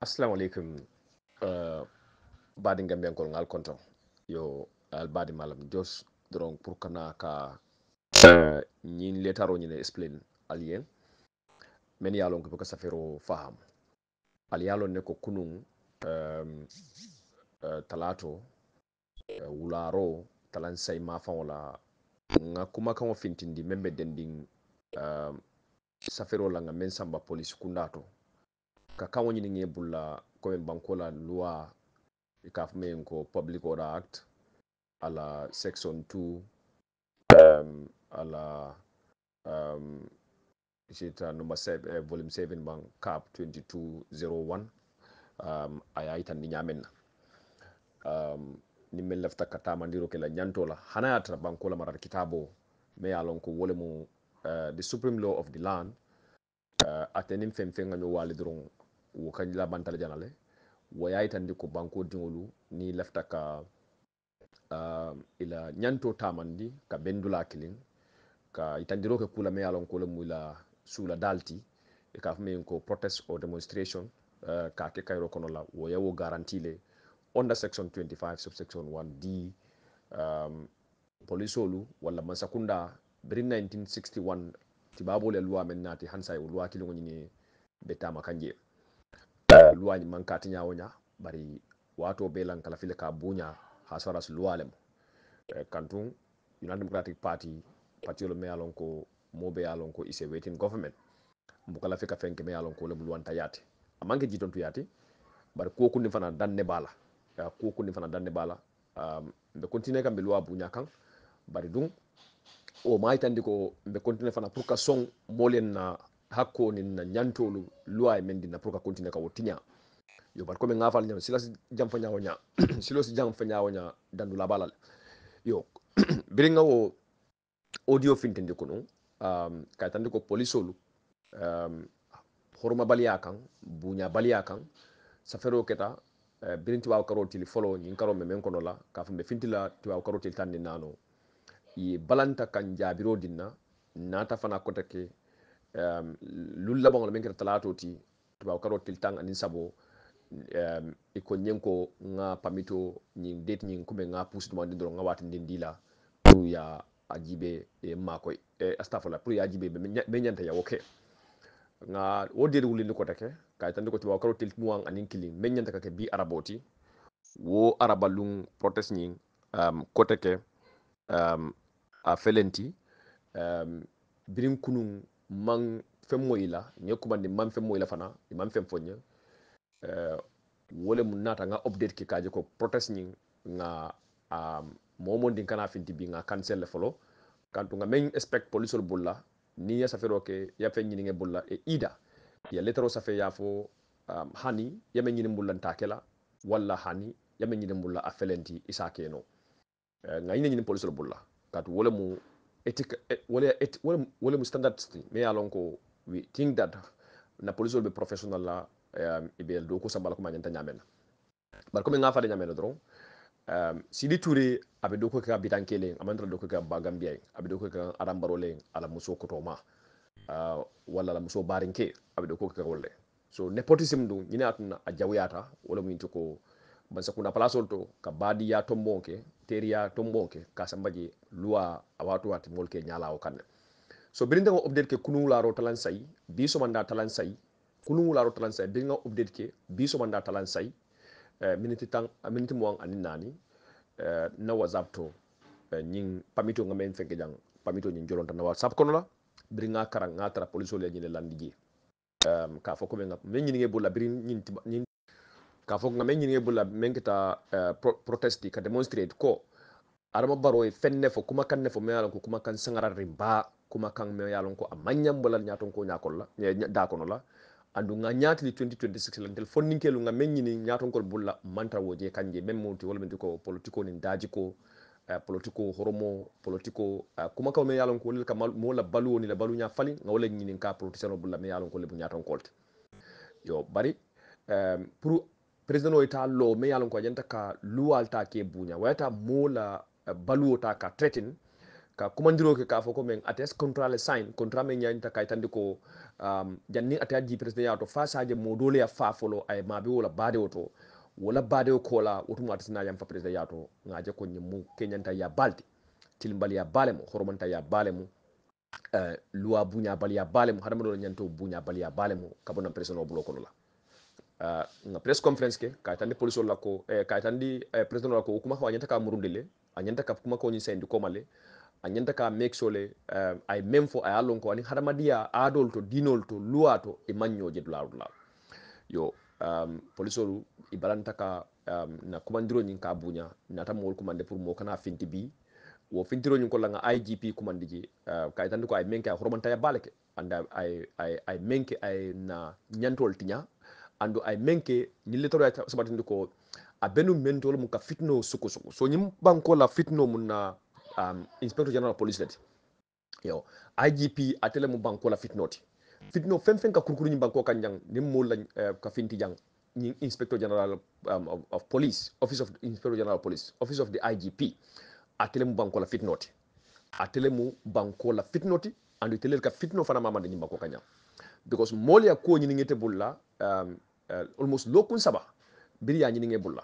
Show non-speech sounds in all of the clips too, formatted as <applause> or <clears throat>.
assalamu aleykum uh, baadi gambiyankol ngal konton yo al malam jos doron pour kana ka ñin uh, letaro ñine explain alien men yalon ko safero faham al yalon ne ko kunun um, uh, talato uh, wularo talan say mafaŋo la ŋa kumakaŋo fintindi meŋ be dendin um, safero la ŋa men samba police kunda to kaka kaŋo ñiniŋ bula bulla bankola lua ikafume nko public order act ala section 2 um, ala um, isita number 7, eh, volume 7 ban cap 2201 um, a ye a yitandi um, ni meŋ lafita ka taamandiro ke la hana ye a tara banko la me ye a ko wo mu uh, eh, the supreme law of the land uh, eh, ate niŋ feŋ feŋ ŋa ñoo wo ka labantala janale wo ye yitandi ko banko diŋolu ni lafita ka uh, ila ñanto tamandi ka bendula kiliŋ ka itandiro ke kula me ye a loŋ ko le mu ila suula daal i e ka fo meŋ ko protest or demonstration uh, ka ke kayiro kono la wo ye wo garanti le under section 25 subsection 1 d um, polisolu walla mansakunda biri 1961 tibabolu ye luwa meŋ naati hansa ye wo luwa kiliŋo be tama Eh, luwañi mankatiña wo ña bari wato be kala file ka buña ha saras luwale mo eh, kantum united democratic party patiyolo me yalon ko moɓe yalon ko ise waiting government mbukala fe ka fenke me yalon ko le luwanta yaate amanke jitontu yaate bari ko kundi fana danne bala eh, ko kundi fana danne bala um, mbe continuer kam mbe luwa buña kan bari dun o mayitandi ko mbe continuer fana pour ka son molen na hakko ni na ñantolu loi men dina pour ka continuer ka wotinya tiña yo bat comme ngafal ñam silasi jam fa ñawo ña <clears throat> silo jam fa ñawo ña dandu la balal yo <clears throat> biringa wo audio finten de kono um, kay tande ko police polisolu um, horma baliya kan buña baliya kan safero keta uh, eh, birin tiwaw karo tili folo ñin karo me men kono la ka fambe fintila tiwaw karo tili tan ni nano yi balanta kan jabiro dinna nata fana kotake um, lulla bãngr meŋ kɩ d talaato tɩ tɩba tiltang rot sabo a ninsabo um, y pamito yĩng date yĩng kume nga pusi tɩma dẽ dorg nga wat n la diila pour yaa a jibe eh, makoy eh, astafala pour yaa jibe me yãnta ya woke nga wo deed wulinde kota ke kay tan ko tɩba ka rot telt nuwãng a me yãnta ka bi arabo wo arabalung protest yĩng um, ke um, a felenti um, birim kunung man fɛn mo la nye kuma ni man fɛn mo la fana ni man fɛn fonya uh, eh, wole mun nata nga update ki kaje ko protest ni nga um, momo din kana finti bi nga cancel folo kantu nga men expect police ol bulla ni ya safero ke ya fe nyini nge bulla e ida ya letero safe ya fo um, hani ya men nyini bulla ntakela wala hani ya men nyini bulla afelenti isa keno uh, eh, nga ina nyini police ol bulla katu wole mu Eh, wolemu standard ti me ye a lon ko we think that na polisolu be professionnel la um, i be do ko sambala kuma ñanta ñamen bar bari comme nga fade ñamen dron doron um, sidi touré abe do ko ka bitan kelen amantara do ko ka bagambia abe do ko ka adam ala muso koto ma uh, wala la muso barinke abe do ko ka wolle so nepotism dun ñina atuna a jawyata wala mu ko bansa kuna palasol to ka baadiya tombon ke teriya tombon ke kasambaji luwa awatu wati mol ke ñalawo kanne so birinde ko update ke kunuwularo talan sayi bi somanda talan sayi kunuwularo talan sayi birinde ko update ke bi somanda talan sayi uh, eh, miniti tan uh, miniti muwan ani nani uh, na whatsapp to ñin eh, pamito ngamen men jang pamito ñin jolonta na whatsapp kono la biri ga kara nga tara police le ñine landije um, ka fo ko men nga men ñine nge bolla biri k'a fɔ nka mɛ ɲininge bolola mɛ ka taa eh, protesti ka demonstrate ko adama baro ye fɛn nɛfɔ kumakan nɛfɔ mɛ yalɔn ko kumakan sangara rinba kumakan mɛ yalɔn ko a ma ɲɛ bola ɲatɔn ko ɲakɔlɔla da kɔnɔla andu nga ñaatili 2026 lantel fonni kelu nga men ñini ñaaton kol bulla manta woje kanje men monti wala ko politiko ni daji ko uh, eh, politiko horomo politiko uh, kuma kaw men yalon ko lel mo la balu woni la balu nya fali nga wala ñini ka politician bulla men yalon ko le bu ñaaton kolte yo bari um, pour président o ita lo me ye ko janta ka luwal ta ke buña wayata mola eh, la ta ka tretin ka kumandiro ke ka fo ko men atest contrat le sign contrat me nyanta ka tandi ko um, janni ata ji president ya to fa saje mo ya fa folo ay mabe wala bade woto wala bade ko la wotum atas sina yam fa president ya to ngaje ko nyimmu kenyanta ya balde tilimbali ya balemu horomanta ya balemu uh, luwa buña bali ya balemu hadamado nyanto buña bali ya balemu kabona president o bulo la uh, press conference ke k'a tandi police la ko eh, k'a tandi eh, president la ko kuma fɔ a k'a murundile le a ɲɛta ka kuma ko ni sendi ko male a ɲɛta k'a make sure le uh, i mem for ayalon ko ani hadamadiya adol to dinol to luwa to i ma ɲɔ je dula la yo um, polisolu i balanta ka um, na kumandiro nyin ka bunya na nata mool kumande pour mo kana finti bi wo fintiro nyin ko la nga igp kumandi je uh, ka tandi ko ay menke ay ya balake anda i i, I menke ay na nyantol tinya ando ay menke ni letoro ya sabatindi ko abenu mentolo mu ka fitno suku suku so nyim banko la fitno mun na um, inspector general police let yo igp atele mu banko la fitno ti fitno fem fem ka kurkuru nyim banko ka njang nim mo la uh, eh, ka finti jang ni inspector general um, of, of police office of inspector general police office of the igp atele mu banko la fitno ti atele mu banko la fitno ti ando itele ka fitino fana mama de nyim banko ka njang because mol ya ko ngete bulla um, Uh, almost lokun saba biri ya ñini bulla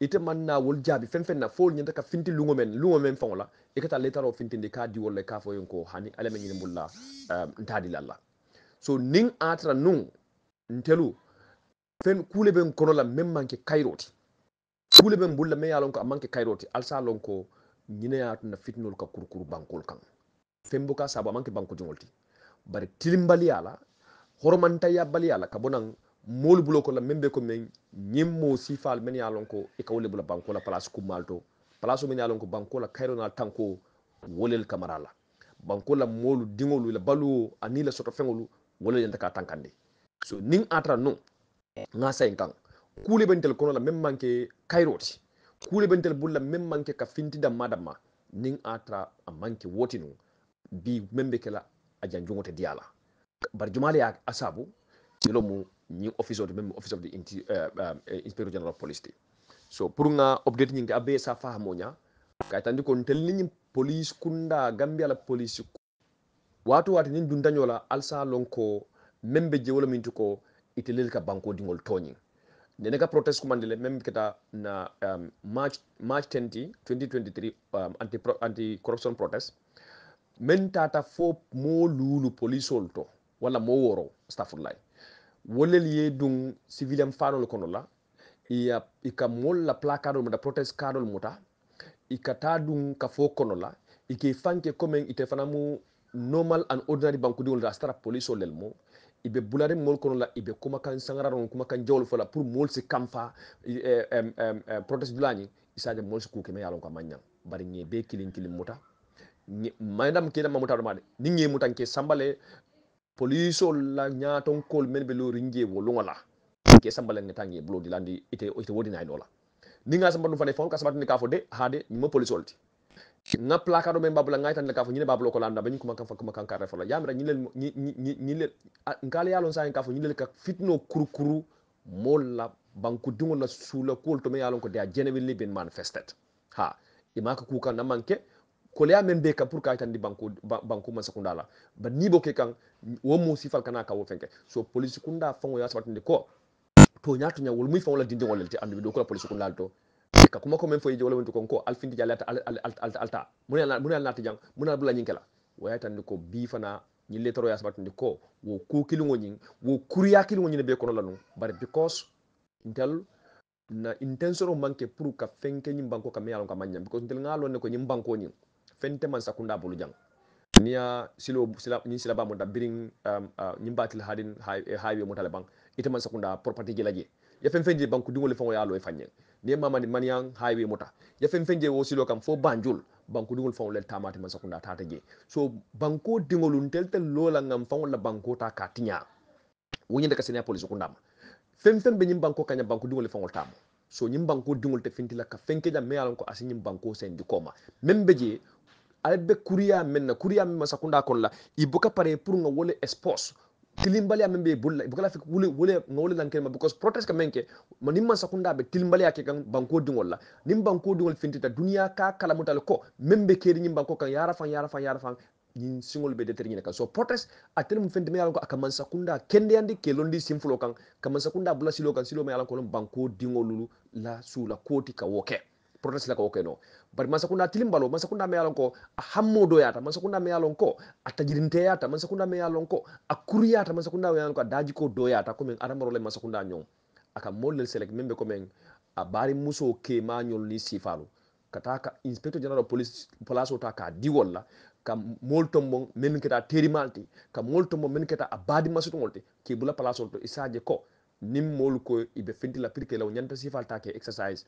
ite man na wol jaabi fen fen na fol ñinta ka finti lungo men lungo men fangola e kata letaro fintindi ka di wolle ka fo yonko hani ala men ñini bulla um, ntadi lalla so ning atra nun ntelu fen kule ben kono la mem manke kairoti kule ben bulla me yalon ko manke kairoti alsa lon ko ñine ya na fitnol ka kurkur bankol kan fen buka saba manke banko jongolti bare tilimbali ala horomantaya bali kabonan moolu bulo kono meŋ be ko meŋ ñiŋ moo siifaalu meŋ ye a ko i ka wo bula banko la palasi kummaalu to palasi meŋ ye a loŋ banko la kayiro naal tanko wolel kamara la banko la moolu diŋolu la baluwo ani la soto feŋolu wolel le ka tankandi so niŋ a tara ŋa sayin kaŋ kuule be kono la meŋ maŋ ke ti kuule be bulu la meŋ maŋ ka finti damma damma niŋ a tara a maŋ ke wo ti nuŋ bii meŋ be ke la a janjuŋo te diya la bari jumaa ye a saabu silo mu ñi office of the même office of the inspector general of police so pour nga update ñi abe sa fahamonya kay tandi ko tel ni police kunda gambia la police watu wati ñin dun dañola alsa lonko membe je wala minti ko itelel ka banko dingol toñi nene ka protest kumandile membe kata na um, march march 20 2023 um, anti anti corruption protest men tata fo mo lulu police olto wala mo woro stafullahi wolel ye dun civilem fanol kono la iya ika mol la placardol muta protest cardol muta ika ta dun ka fo kono la ike fanke komen ite fana mu normal and ordinary banku ta da sitara police olel mo ibe be mol moolu kono la kuma kan sangara saŋararoŋ kuma kan fo fala pour mol si kanfa e, em em eh, protest dula ñiŋ i se a je moolu si kuu ko a bari ñe bee kiliŋ kiliŋ muta madam ke dama muta ma de niŋ ye muta nke sambale polisol la ñatonkol men ɓe lorinje wo la ke sambalenge tange blodi landi ite ite wodinayno nola ninga samba ɗum fane fon ka sabatinde ka fo de hade haade mo polisol ti nga plaka ɗo men babula ngaytanle ka fo ñine babula ko landa bañi kuma kan kuma kan kare fola yamira ñilel ñilel nkala yalon sa en ka fo ñilel ka fitno kurkuru mol la banku dingol la suula kuwol to men yalon ko de a jenewilli ben manifested ha imaka kuka na manke koleya men be kan pour ka tandi banku banku man sakunda la ba ni bo ke kan wo mu sifal kana ka wo fenke so police kunda fango ya sabatinde ko to nyaatu nya wol muy fango la dindi ngol te andu do ko police kunda to ka kuma ko men fo jole won to kon ko alfindi jalla alta alta alta munal munal nati jang munal bula nyinkela waya tandi ko bi fana ñi letaro ya sabatinde ko wo ku kilingo ñing wo kuriya kilingo ñine be kono lanu bare because intel na intention manke pour ka fenke ñim banko ka meyalon ka manñam because intel ngalo ne ko ñim banko fente man sakunda bulu jang niya silo sila ni sila ba da birin um, uh, nyimba hadin eh, highway mo tala bang ite man sakunda property je laje ya fen fenje banku dungol fon ya lo e fanye ni mama ni maniang highway mota ya fen fenje wo silo kam fo banjul banku dungol fon le tamati man sakunda tata je so banko dingolun tel tel lola ngam fon la banko ta katinya wonyi daga senia police kundam fen fen be nyim banko kanya banku dungol fon tamo so nyim banko dungol te fintila ka fenke jam me alon ko asi nyim banko sen di koma membe je ay be kuriya men na kuriya men masa kunda kon la iboka pare pour nga wole espos tilimbaliya men be bulla iboka la fik wole wole nga wole lankel ma because protest ka menke mani masa kunda be tilimbaliya ke kan banko dingol la nim banko dingol fintita duniya ka kala mutal ko men be kedi banko kan yara fan yara fan yara fan ñin siŋol be deterñine kan so protest atele mu fenteme yalan ko a kamansa kunda kendeyandi ke londi sinfulo kan kamansa kunda bula silo kan silo ma yalan lon banko diŋolulu la suula koti ka wo ke protest la ko keno bari man sakunda tilimbalo man sakunda me ko a hammodo yata man sakunda me yalon ko a tajirinte yata man sakunda me ko a kuriyata man sakunda me ko a daji ko do yata ko min adamaro le man sakunda nyon aka mollel selek membe ko men a bari muso ke ma nyol ni sifalu kata ka inspector general police place ta ka diwol la ka mol tombo men keta terimalti ka mol tombo men keta a badi masutongolti ke bula place to isaje ko nim mol ko ibe finti la pirke la nyanta sifal ta ke exercise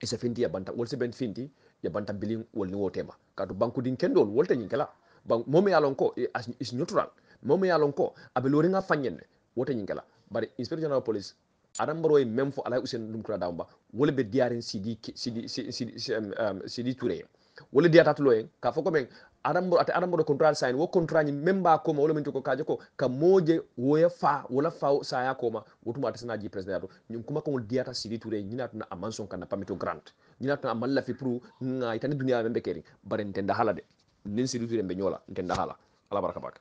isa finti ya banta wolse ben finti ya banta bilin wolni wotema kaatu bankudin kendol wolte ñinkela bank momi yalon ko eh, is neutral momi yalon ko abe nga fanyenne wote ñinkela bari inspector general police adam baro e même fo alay usen dum kura damba wole be diarin sidi sidi sidi sidi, sidi, um, sidi touré wole diata tulo ka fo men arambo ate arambo do contrat sain wo contrat ni même ko koma wala min ko kaje ko ka moje woya fa wala fa saya ma wotuma ate sanaji ji yato ñum kuma kongol diyata sidi touré ñinatuna a manson na pamito grant ñinatuna a mallafi pour ga itani duniya men ɓe keri bare ntenda hala de nin sidi touré be ñoola ntenda hala ala baraka baka